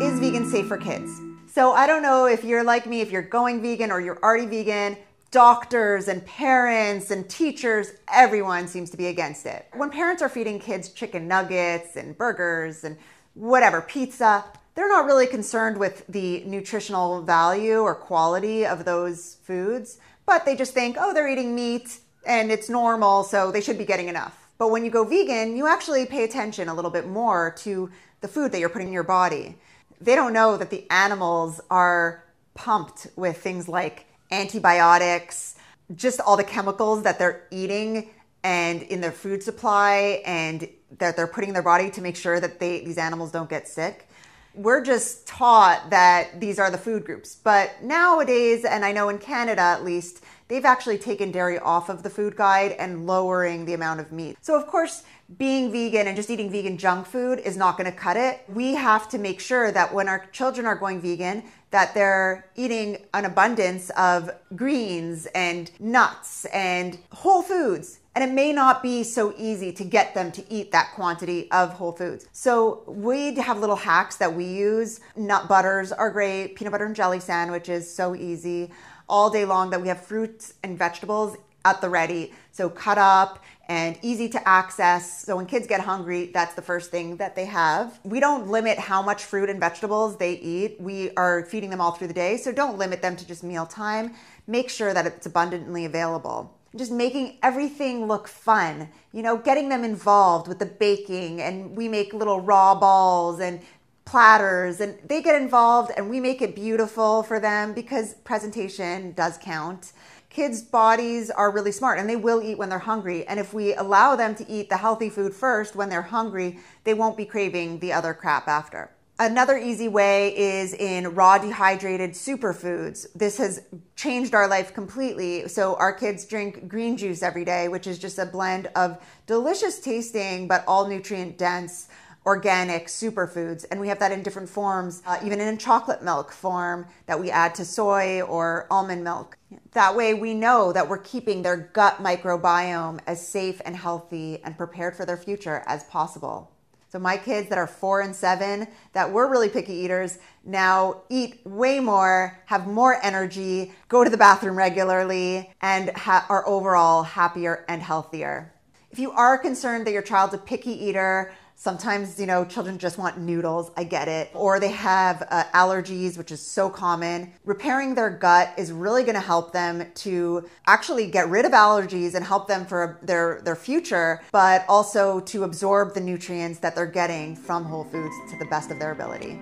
is vegan safe for kids? So I don't know if you're like me, if you're going vegan or you're already vegan, doctors and parents and teachers, everyone seems to be against it. When parents are feeding kids chicken nuggets and burgers and whatever, pizza, they're not really concerned with the nutritional value or quality of those foods, but they just think, oh, they're eating meat and it's normal, so they should be getting enough. But when you go vegan, you actually pay attention a little bit more to the food that you're putting in your body they don't know that the animals are pumped with things like antibiotics, just all the chemicals that they're eating and in their food supply and that they're putting in their body to make sure that they, these animals don't get sick we're just taught that these are the food groups. But nowadays, and I know in Canada at least, they've actually taken dairy off of the food guide and lowering the amount of meat. So, of course, being vegan and just eating vegan junk food is not going to cut it. We have to make sure that when our children are going vegan, that they're eating an abundance of greens and nuts and whole foods and it may not be so easy to get them to eat that quantity of whole foods. So we have little hacks that we use. Nut butters are great, peanut butter and jelly sandwiches, so easy. All day long that we have fruits and vegetables at the ready. So cut up and easy to access. So when kids get hungry, that's the first thing that they have. We don't limit how much fruit and vegetables they eat. We are feeding them all through the day. So don't limit them to just mealtime. Make sure that it's abundantly available just making everything look fun, you know, getting them involved with the baking. And we make little raw balls and platters, and they get involved and we make it beautiful for them because presentation does count. Kids' bodies are really smart and they will eat when they're hungry. And if we allow them to eat the healthy food first when they're hungry, they won't be craving the other crap after. Another easy way is in raw dehydrated superfoods. This has changed our life completely. So, our kids drink green juice every day, which is just a blend of delicious tasting but all nutrient dense organic superfoods. And we have that in different forms, uh, even in chocolate milk form that we add to soy or almond milk. That way, we know that we're keeping their gut microbiome as safe and healthy and prepared for their future as possible. So my kids that are four and seven that were really picky eaters now eat way more, have more energy, go to the bathroom regularly, and ha- are overall happier and healthier. If you are concerned that your child's a picky eater, Sometimes, you know, children just want noodles. I get it. Or they have uh, allergies, which is so common. Repairing their gut is really going to help them to actually get rid of allergies and help them for their, their future, but also to absorb the nutrients that they're getting from whole foods to the best of their ability.